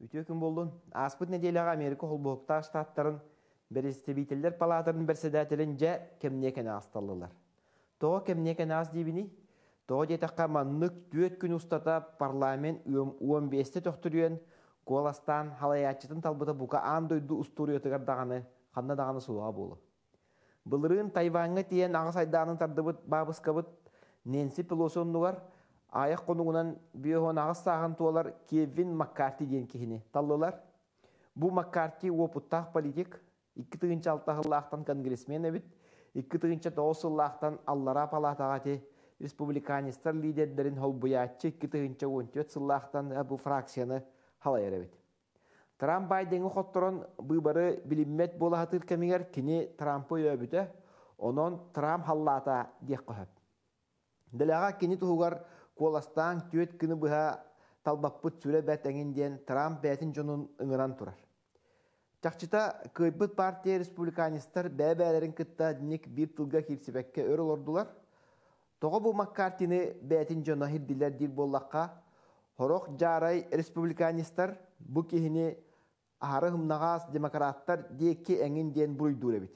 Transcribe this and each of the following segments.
Үтө күн болдун. Аспыт неделяға Америка холбоқта штаттарын берестебейтілдер палатырын берседателін жә кемнекен кәне асталылар. Тоғы кемнекен кәне аз дейбіні? Тоғы детаққа маннық дөт күн ұстата парламент 15-ті тоқтырыен Голастан халаячытын талбыты бұқа андойды ұстуры дағаны, қанда дағаны сұлға болы. Бұлырын Тайваңы тиен ағыс айданың тардыбыт, бабысқабыт ненси пилосоннугар аяқ қонуынан биохон ағыс саған туалар кевин маккарти дейін кехіне талылар. бұл маккарти опуттақ политик икки тыгынча алтахыллаахтан конгрессмен эбит икки тыгынча тоосыллаахтан аллара палатаға те республиканистер лидерлерин холбуяатчы икки тыгынча он төт сыллаахтан э, бұл фракцияны халайар эбит трамп байдеңи хотторон быбары билиммет болаатыр кемигер кини трампы өбүтө онон трам халлаата диэк көхөп Дәләға кені тұғығар қоластан түйет күні бұға талбаппыт сүрі Трамп бәтін жонын ұңыран тұрар. Чақчыта көйбіт партия республиканистар бәбәлерін күтті дінек бір тұлға хирсебәкке өр ордылар, Тоғы бұл Маккартини бәтін жона хирдилер дейл боллаққа, хорох жарай республиканистар бұ кехіне ағары ғымнағас демократтар деке әңінден бұруйдуыр әбіт.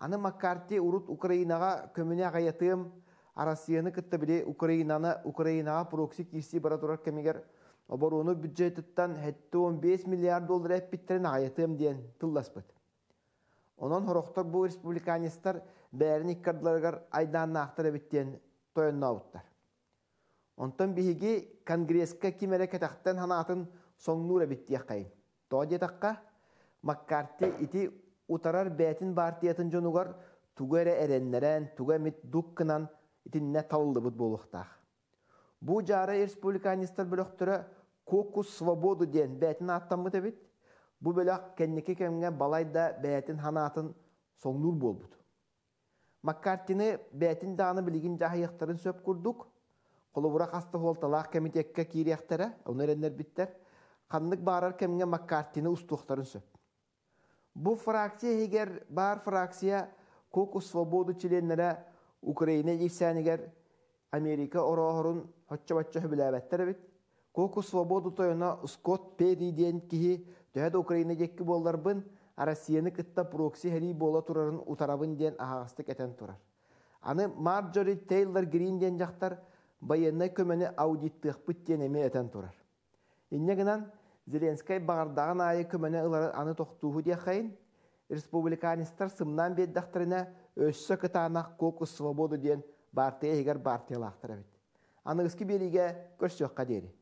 Аны Маккарти ұрыт Украинаға көміне ғайатығым, арасияны кытты биле Украинаны Украина прокси кирси бара турар кемигер оборону бюджеттан 15 миллиард доллар эппиттерин айытым диен тылласпыт. Онон хороктор бу республиканистар бәрін иккардыларгар айданна ақтар әбіттен тойынна ауыттар. Онтан конгресска кимере кәтақтан ханатын соңнур әбітті яқайын. Тоди таққа Маккарти ити утарар бәтін партиятын жонугар тугәре әреннерен, мит дуккынан итинне табылдыбыт болуқтақ. Бу жары республиканистар бөлөктөрө кокус свободу ден бәтін аттамы Бу бөлөк кенники кемге балайда бәтін ханатын соңнур болбут. Маккартини бәтін даны билигин жаһыяктарын сөп курдук. Колубура касты холталак комитетке кириактара, онереннер биттер. Кандык барар кемге Маккартини устуктарын сөп. Бу фракция егер бар фракция кокус свободу членлері Украина егсәнигәр Америка орохорун хотча бачча хүбіләбәттер бит. Коку свободу тойына Скотт Перри ден киһи төһәд Украина жекки боллар а Россияны кытта прокси хэри бола турарын утарабын ден ахагастык этен турар. Аны Марджори Тейлор Грин ден жактар баянна көмені аудиттық бит ден этен турар. Иннегінан Зеленскай Зеленский бағардаған айы көмене ылары аны тоқтуғы дия республиканистар сымнан беддақтырына өссө кытаанақ кокус свободу ден бартыя егер бартиялақтыра бит. Анығыскі бериге көрсөққа дери.